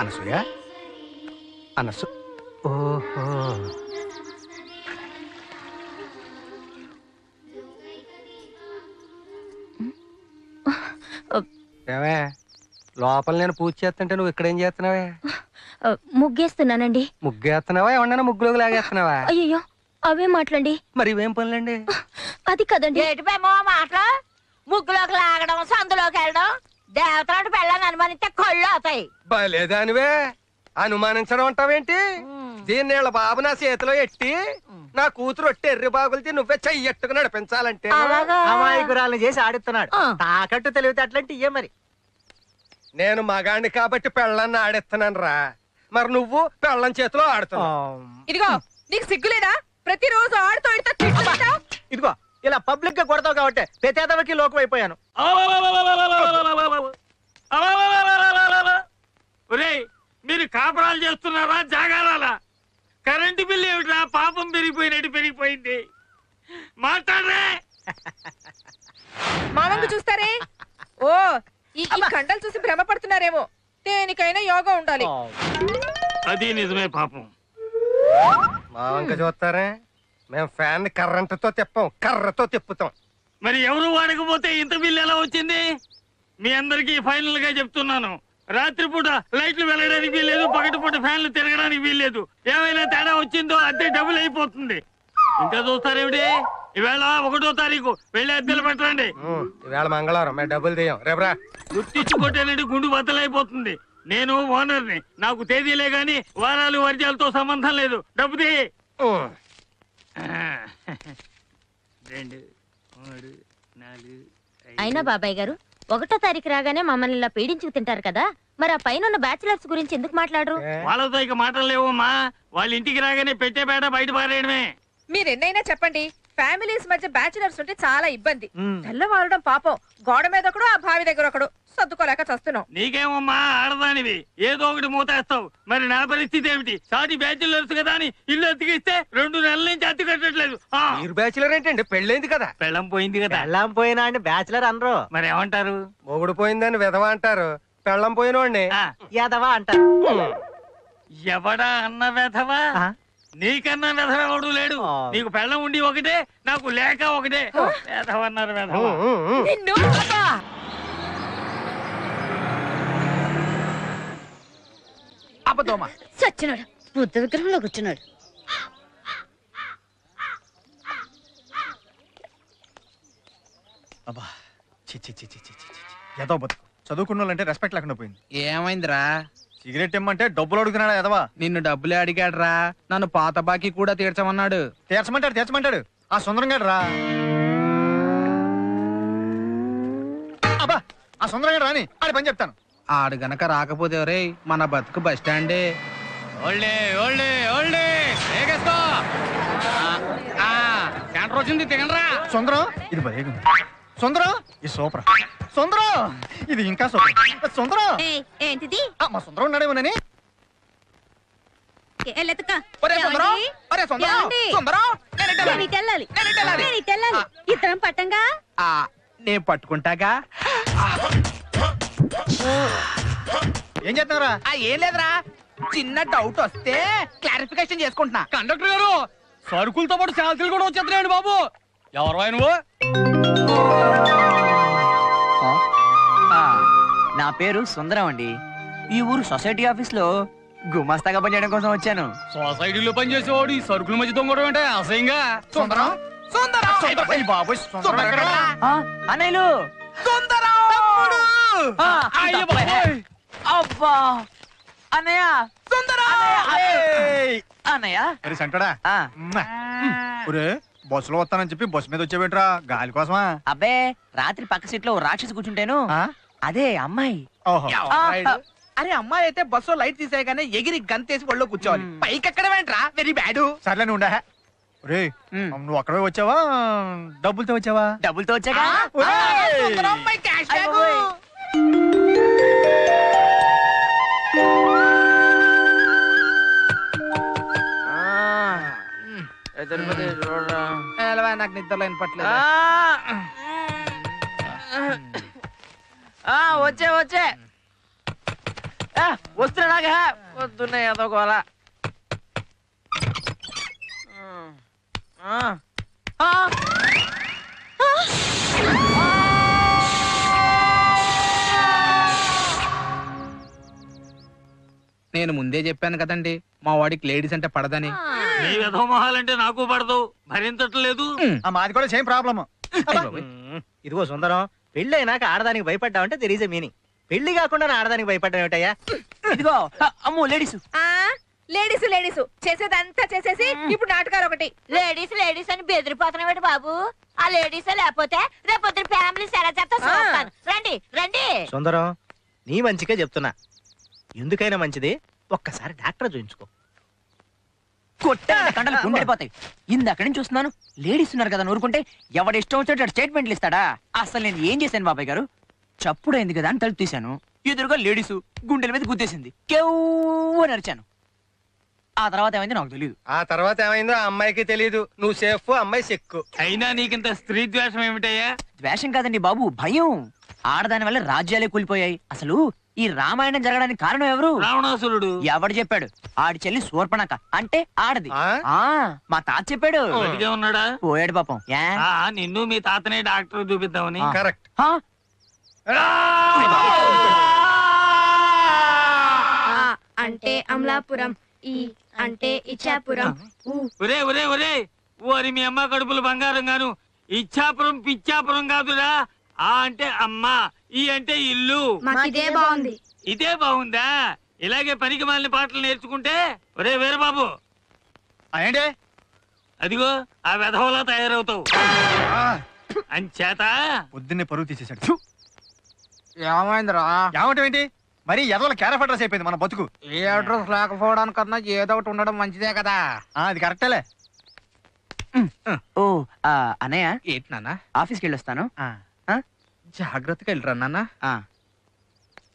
అనసూయ అనసు ఓహో ఏమే లోపల నేను పూజ చేస్తుంటే నువ్వు ఇక్కడేం చేస్తున్నావే ముగ్గేస్తున్నానండి ముగ్గేస్తున్నావా ఏమన్నా ముగ్గులోకి లాగేస్తున్నావా అయ్యో అవే మాట్లాడి మరి ఇవేం పనులండి అది కదండి ముగ్గులోకి లాగడం సందులోకి వెళ్ళడం దేవతలాంటి అనుమానిస్తే కళ్ళు అవుతాయి బలేదానివే అనుమానించడం అంటావేంటి దీన్ని బాబు నా చేతిలో ఎట్టి నా కూతురు ఒట్టి ఎర్రి బాగులతో నువ్వే చెయ్యట్టుకు నడిపించాలంటే అమాయకురాలను చేసి ఆడిస్తున్నాడు తాకట్టు తెలివితే అట్లాంటి ఇయ్య మరి నేను మగాణ్ణి కాబట్టి పెళ్ళాన్ని ఆడిస్తున్నాను రా మరి నువ్వు పెళ్ళం చేతిలో ఆడుతున్నావు ఇదిగో నీకు సిగ్గులేదా ప్రతిరోజు ఆడుతూ ఆడుతూ ఇదిగో ఇలా పబ్లిక్ గా కొడతావు కాబట్టి ప్రతి లోకం అయిపోయాను ఒరేయ్ మీరు కాపురాలు చేస్తున్నారా జాగాలా కరెంటు బిల్లు ఏమిట్రా పాపం పెరిగిపోయినట్టు పెరిగిపోయింది మాట్లాడరే మామంగు చూస్తారే ఓ ఈ కండలు చూసి భ్రమపడుతున్నారేమో పడుతున్నారేమో దేనికైనా యోగా ఉండాలి అది నిజమే పాపం మామంగ చూస్తారే మేము ఫ్యాన్ కర్రంటతో తెప్పం కర్రతో తెప్పుతాం మరి ఎవరు వాడకపోతే ఇంత బిల్లు ఎలా వచ్చింది మీ అందరికీ ఫైనల్ గా చెప్తున్నాను రాత్రిపూట లైట్లు వెళ్ళడానికి వీల్లేదు పగటిపూట ఫ్యాన్లు తిరగడానికి వీల్లేదు ఏమైనా తేడా వచ్చిందో అద్దె డబుల్ అయిపోతుంది ఇంకా చూస్తారేమిటి ఈవేళ ఒకటో తారీఖు వెళ్ళి అద్దెలు పెట్టండి ఇవాళ మంగళవారం మేము డబ్బులు తీయం రేపరా గుర్తించుకోటేనండి గుండు బద్దలైపోతుంది నేను ఓనర్ని నాకు తేదీలే గాని వారాలు వర్జాలతో సంబంధం లేదు డబ్బు తీ అయినా బాబాయ్ గారు ఒకటో తారీఖు రాగానే మమ్మల్ని ఇలా పీడించుకు తింటారు కదా మరి ఆ పైన ఉన్న బ్యాచిలర్స్ గురించి ఎందుకు మాట్లాడరు వాళ్ళతో ఇక మాటలు లేవమ్మా వాళ్ళ ఇంటికి రాగానే పెట్టే బయట బయట పారేయడమే మీరు ఎన్నైనా చెప్పండి ఫ్యామిలీస్ మధ్య బ్యాచులర్స్ ఉంటే చాలా ఇబ్బంది తెల్లవారడం పాపం గోడ మీద ఒకడు ఆ బావి దగ్గర ఒకడు సర్దుకోలేక చస్తున్నావు నీకేమమ్మా ఆడదానివి ఏదో ఒకటి మూతేస్తావు మరి నా పరిస్థితి ఏమిటి సాటి బ్యాచులర్స్ కదా అని ఇల్లు అతికిస్తే రెండు నెలల నుంచి అతి కట్టట్లేదు మీరు బ్యాచులర్ ఏంటండి పెళ్ళైంది కదా పెళ్ళం పోయింది కదా పెళ్ళం పోయినా అండి బ్యాచులర్ అనరు మరి ఏమంటారు మొగుడు పోయిందని విధవ అంటారు పెళ్ళం పోయినోడిని యదవా అంటారు ఎవడా అన్న వెధవా నీకన్నా వెధవడు లేడు నీకు పెళ్ళం ఉండి ఒకటే నాకు లేక ఒకటే వెధవన్నారు వెధవ సచ్చినాడు బుద్ధ విగ్రహంలో కూర్చున్నాడు అబ్బా చి చదువుకున్న వాళ్ళంటే రెస్పెక్ట్ లేకుండా పోయింది ఏమైందిరా సిగరెట్ ఇమ్మంటే డబ్బులు అడుగుతున్నాడు ఎదవా నిన్ను డబ్బులే అడిగాడురా నన్ను పాత బాకీ కూడా తీర్చమన్నాడు తీర్చమంటాడు తీర్చమంటాడు ఆ సుందరం గడు రా అబ్బా ఆ సుందరం గడు రాని ఆడి పని చెప్తాను ఆడు గనక రాకపోతే రే మన బతుకు బస్ స్టాండే ఓల్డే ఓల్డే ఓల్డే సెంటర్ వచ్చింది తిగండ్రా సుందరం ఇది భయం సుందరం ఇది సూపర్ సుందరం ఇది ఇంకా సూపర్ సుందరం ఏంటిది మా సుందరం ఉన్నాడేమోనని ఇద్దరం పట్టంగా నేను పట్టుకుంటాగా ఏం చేస్తున్నారా ఏం లేదురా చిన్న డౌట్ వస్తే క్లారిఫికేషన్ చేసుకుంటున్నా కండక్టర్ గారు సరుకులతో పాటు శాంతులు కూడా వచ్చేస్తున్నాయండి బాబు ఎవరు నువ్వు పేరు సుందరం అండి ఈ ఊరు సొసైటీ ఆఫీస్ లో గుమాస్తాగా పనిచేయడం కోసం వచ్చాను సొసైటీలో పనిచేసేవాడు ఈ సరుకుల మధ్య దొంగడం అంటే అసహ్యంగా సుందరం సుందరం అయ్య బస్సులో వస్తానని చెప్పి బస్సు మీద వచ్చేవేంట్రా గాలి కోసమా అబ్బే రాత్రి పక్క సీట్ లో రాక్షసి కూర్చుంటాను ఆ? అదే అమ్మాయి అరే అమ్మాయి అయితే బస్సు లైట్ తీసేయగానే ఎగిరి గంతేసి ఒళ్ళో కూర్చోవాలి పైకి ఎక్కడ వెంట్రా వెరీ బ్యాడ్ సర్లే నువ్వు రే నువ్వు అక్కడే వచ్చావా డబ్బులతో వచ్చావా డబ్బులతో వచ్చాక నాకు నిద్ర లేని పట్లేదు ఆ వచ్చే వచ్చే వస్తున్నాడాగా వస్తున్నా ఏదో గోల నేను ముందే చెప్పాను కదండి మా వాడికి లేడీస్ అంటే పడదని నీ నాకు పడదు మరింత ఆ, మాది కూడా సేమ్ ప్రాబ్లమ్ ఇదిగో సుందరం పెళ్ళి అయినాక ఆడదానికి భయపడ్డా భయపడ్డావంటే తెలియజే మీనింగ్ పెళ్లి కాకుండా ఆడదానికి భయపడ్డా ఏమిటయ్యా ఇదిగో అమ్ము లేడీస్ లేడీస్ లేడీస్ చేసేదంతా చేసేసి ఇప్పుడు నాటకారు ఒకటి లేడీస్ లేడీస్ అని ఏమిటి బాబు ఆ లేడీస్ లేకపోతే రేపొద్దు ఫ్యామిలీ ఎలా చేస్తా రండి రండి సుందరం నీ మంచిగా చెప్తున్నా ఎందుకైనా మంచిది ఒక్కసారి డాక్టర్ చూయించుకో కొట్టాలంటే కండలు గుండెపోతాయి ఇందక్కడి నుంచి చూస్తున్నాను లేడీస్ ఉన్నారు కదా నూరుకుంటే ఎవడి ఇష్టం వచ్చేటట్టు స్టేట్మెంట్లు ఇస్తాడా అసలు నేను ఏం చేశాను బాబాయ్ గారు చప్పుడైంది కదా అని తలుపు తీశాను ఎదురుగా లేడీస్ గుండెల మీద గుద్దేసింది కేవ్వ నరిచాను ఆ తర్వాత ఏమైంది నాకు తెలియదు ఆ తర్వాత ఏమైందో అమ్మాయికి తెలియదు నువ్వు సేఫ్ అమ్మాయి సెక్కు అయినా నీకింత స్త్రీ ద్వేషం ఏమిటయ్యా ద్వేషం కాదండి బాబు భయం ఆడదాని వల్ల రాజ్యాలే కూలిపోయాయి అసలు ఈ రామాయణం జరగడానికి కారణం ఎవరు రావణాసురుడు ఎవడు చెప్పాడు ఆడి చెల్లి సూర్పణక అంటే ఆడది మా తాత చెప్పాడు పోయాడు పాపం ఆ, నిన్ను మీ తాతనే డాక్టర్ చూపిద్దామని కరెక్ట్ అంటే అమలాపురం ఈ అంటే ఇచ్చాపురం ఒరే ఒరే ఒరే ఓరి మీ అమ్మ కడుపులు బంగారం గాను ఇచ్చాపురం పిచ్చాపురం కాదురా ఆ అంటే అమ్మా ఈ అంటే ఇల్లు ఇదే బాగుంది ఇదే బాగుందా ఇలాగే పనికి మాలిన పాటలు నేర్చుకుంటే ఒరే వీరబాబు ఏంటి అదిగో ఆ వెధవలా తయారవుతావు అంచేత పొద్దున్నే పరుగు తీసేసాడు ఏమైందిరా ఏంటి మరి ఎదవల క్యారఫ్ అడ్రస్ అయిపోయింది మన బతుకు ఏ అడ్రస్ లేకపోవడానికన్నా ఏదో ఒకటి ఉండడం మంచిదే కదా అది కరెక్టేలే ఓ అనయ్య ఏంటి నాన్న ఆఫీస్కి వెళ్ళొస్తాను జాగ్రత్తగా వెళ్ళరా నాన్న ఆ.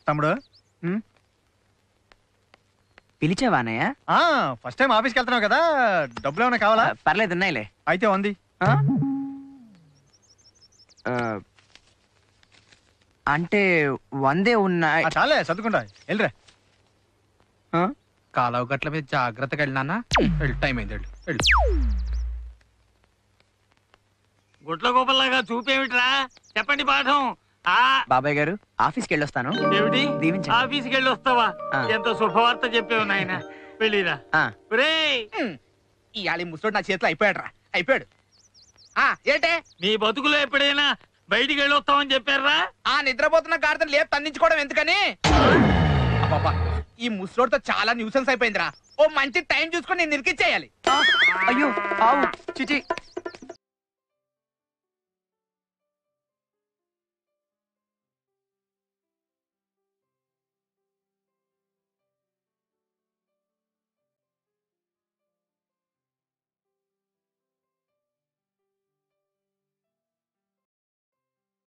తమ్ముడు ఉమ్, ఆ ఫస్ట్ టైం ఆఫీస్కి వెళ్తున్నావు కదా డబ్బులు ఏమైనా కావాలా పర్లేదు ఉన్నాయిలే అయితే ఉంది ఆ? అంటే వందే ఉన్నాయి చాలే చదువుకుంటా వెళ్ళరా ఆ? గట్ల మీద జాగ్రత్తగా వెళ్ళినా వెళ్ళి టైం అయింది వెళ్ళు వెళ్ళు గుట్ల గోపల్లాగా చూపేమిట్రా చెప్పండి పాఠం ఆ బాబాయ్ గారు ఆఫీస్కి వెళ్ళొస్తాను ఏమిటి దీవించండి. ఆఫీస్కి వెళ్ళొస్తావా ఆ. ఎంతో శుభవార్త చెప్పావు నాయన వెళ్ళిరా ఇవాళ ముసలోడు నా చేతిలో అయిపోయాడు రా అయిపోయాడు ఆ ఏంటే నీ బతుకులో ఎప్పుడైనా బయటికి వెళ్ళొస్తామని చెప్పారా ఆ నిద్రపోతున్న గాడిదని లేదు తన్నించుకోవడం ఎందుకని అబ్బబ్బా, ఈ ముసలోడితో చాలా న్యూసెన్స్ అయిపోయిందిరా ఓ మంచి టైం చూసుకొని నేను నిరికిచ్చేయాలి అయ్యో ఆవు చిచి